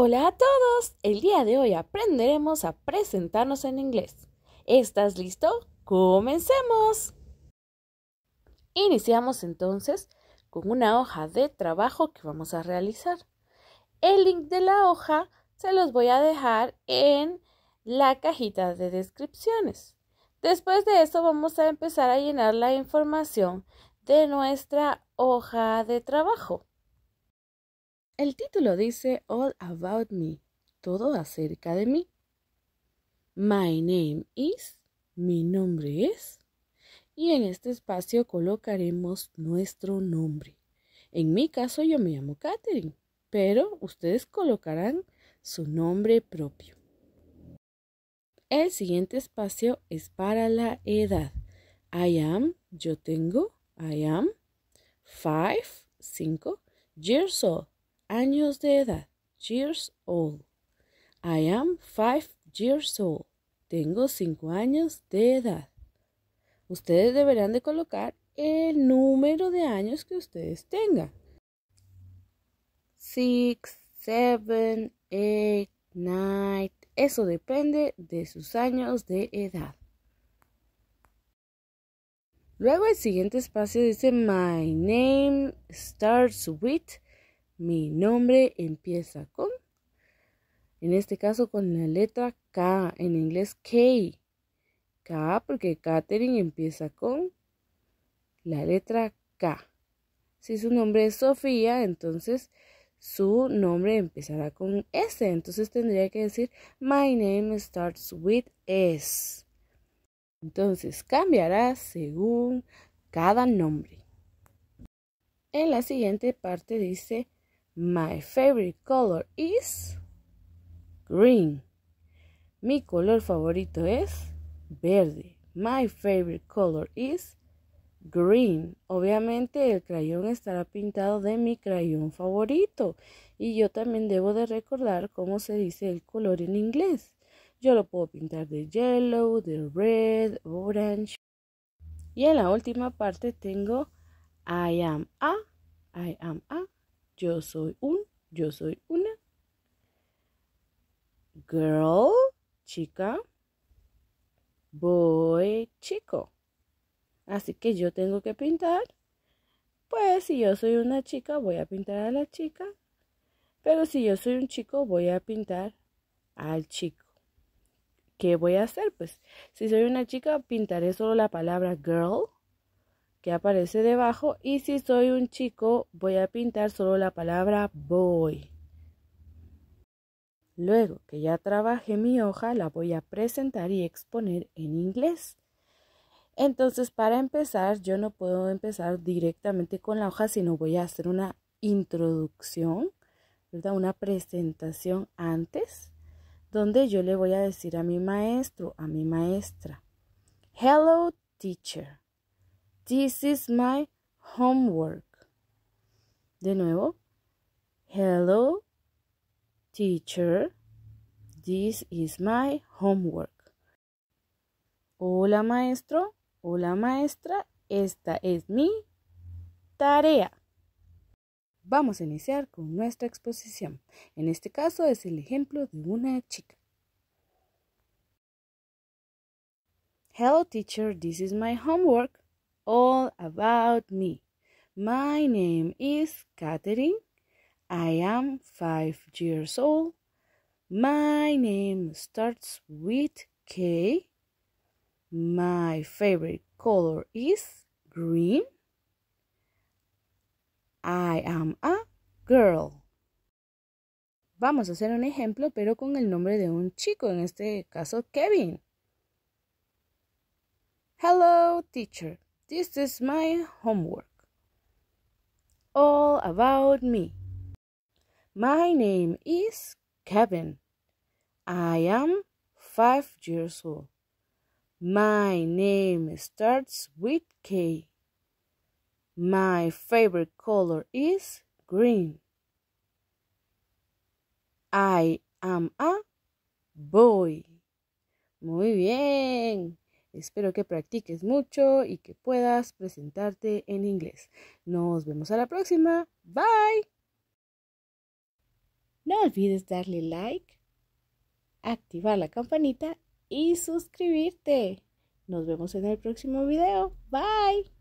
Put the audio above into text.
Hola a todos, el día de hoy aprenderemos a presentarnos en inglés. ¿Estás listo? ¡Comencemos! Iniciamos entonces con una hoja de trabajo que vamos a realizar. El link de la hoja se los voy a dejar en la cajita de descripciones. Después de eso vamos a empezar a llenar la información de nuestra hoja de trabajo. El título dice All About Me, todo acerca de mí. My name is, mi nombre es. Y en este espacio colocaremos nuestro nombre. En mi caso yo me llamo Katherine, pero ustedes colocarán su nombre propio. El siguiente espacio es para la edad. I am, yo tengo, I am, five, cinco, years old, años de edad, years old. I am five years old. Tengo cinco años de edad. Ustedes deberán de colocar el número de años que ustedes tengan. Six, seven, eight, nine. Eso depende de sus años de edad. Luego el siguiente espacio dice My name starts with mi nombre empieza con, en este caso con la letra K, en inglés K. K porque Katherine empieza con la letra K. Si su nombre es Sofía, entonces su nombre empezará con S. Entonces tendría que decir, My name starts with S. Entonces cambiará según cada nombre. En la siguiente parte dice, My favorite color is green. Mi color favorito es verde. My favorite color is green. Obviamente el crayón estará pintado de mi crayón favorito. Y yo también debo de recordar cómo se dice el color en inglés. Yo lo puedo pintar de yellow, de red, orange. Y en la última parte tengo I am a, I am a, yo soy un, yo soy una. Girl, chica. Boy, chico. Así que yo tengo que pintar. Pues si yo soy una chica, voy a pintar a la chica. Pero si yo soy un chico, voy a pintar al chico. ¿Qué voy a hacer? Pues si soy una chica, pintaré solo la palabra girl aparece debajo y si soy un chico voy a pintar solo la palabra boy. Luego que ya trabajé mi hoja la voy a presentar y exponer en inglés. Entonces para empezar yo no puedo empezar directamente con la hoja sino voy a hacer una introducción, una presentación antes donde yo le voy a decir a mi maestro, a mi maestra, hello teacher. This is my homework. De nuevo. Hello, teacher. This is my homework. Hola, maestro. Hola, maestra. Esta es mi tarea. Vamos a iniciar con nuestra exposición. En este caso es el ejemplo de una chica. Hello, teacher. This is my homework. all about me. My name is Katherine. I am five years old. My name starts with K. My favorite color is green. I am a girl. Vamos a hacer un ejemplo, pero con el nombre de un chico, en este caso Kevin. Hello, teacher. This is my homework. All about me. My name is Kevin. I am five years old. My name starts with K. My favorite color is green. I am a boy. Muy bien. Espero que practiques mucho y que puedas presentarte en inglés. Nos vemos a la próxima. Bye. No olvides darle like, activar la campanita y suscribirte. Nos vemos en el próximo video. Bye.